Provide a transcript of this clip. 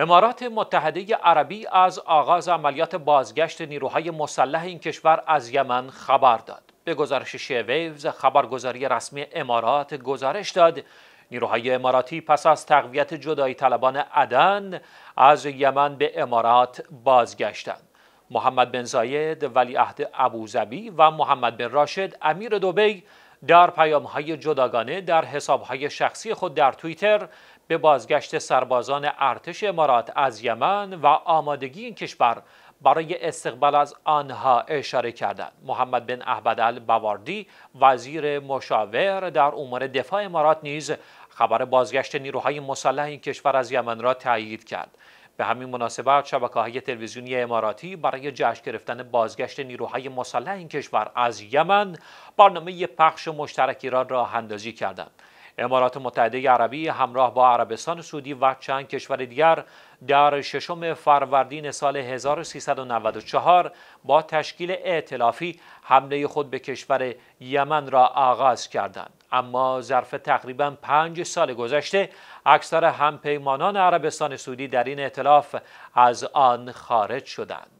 امارات متحده عربی از آغاز عملیات بازگشت نیروهای مسلح این کشور از یمن خبر داد. به گزارش شیویوز خبرگزاری رسمی امارات گزارش داد نیروهای اماراتی پس از تقویت جدایی طلبان عدن از یمن به امارات بازگشتند. محمد بن زاید ولیعهد ابوظبی و محمد بن راشد امیر دبی در های جداگانه در های شخصی خود در توییتر به بازگشت سربازان ارتش امارات از یمن و آمادگی این کشور برای استقبال از آنها اشاره کردند. محمد بن احمد البواردی وزیر مشاور در امور دفاع امارات نیز خبر بازگشت نیروهای مسلح این کشور از یمن را تایید کرد. به همین مناسبت شبکه های تلویزیونی اماراتی برای جشن گرفتن بازگشت نیروهای مسلح این کشور از یمن برنامه پخش مشترکی را راه اندازی کردند. امارات متحده عربی همراه با عربستان سعودی و چند کشور دیگر در ششم فروردین سال 1394 با تشکیل ائتلافی حمله خود به کشور یمن را آغاز کردند اما ظرف تقریبا پنج سال گذشته اکثر همپیمانان عربستان سعودی در این ائتلاف از آن خارج شدند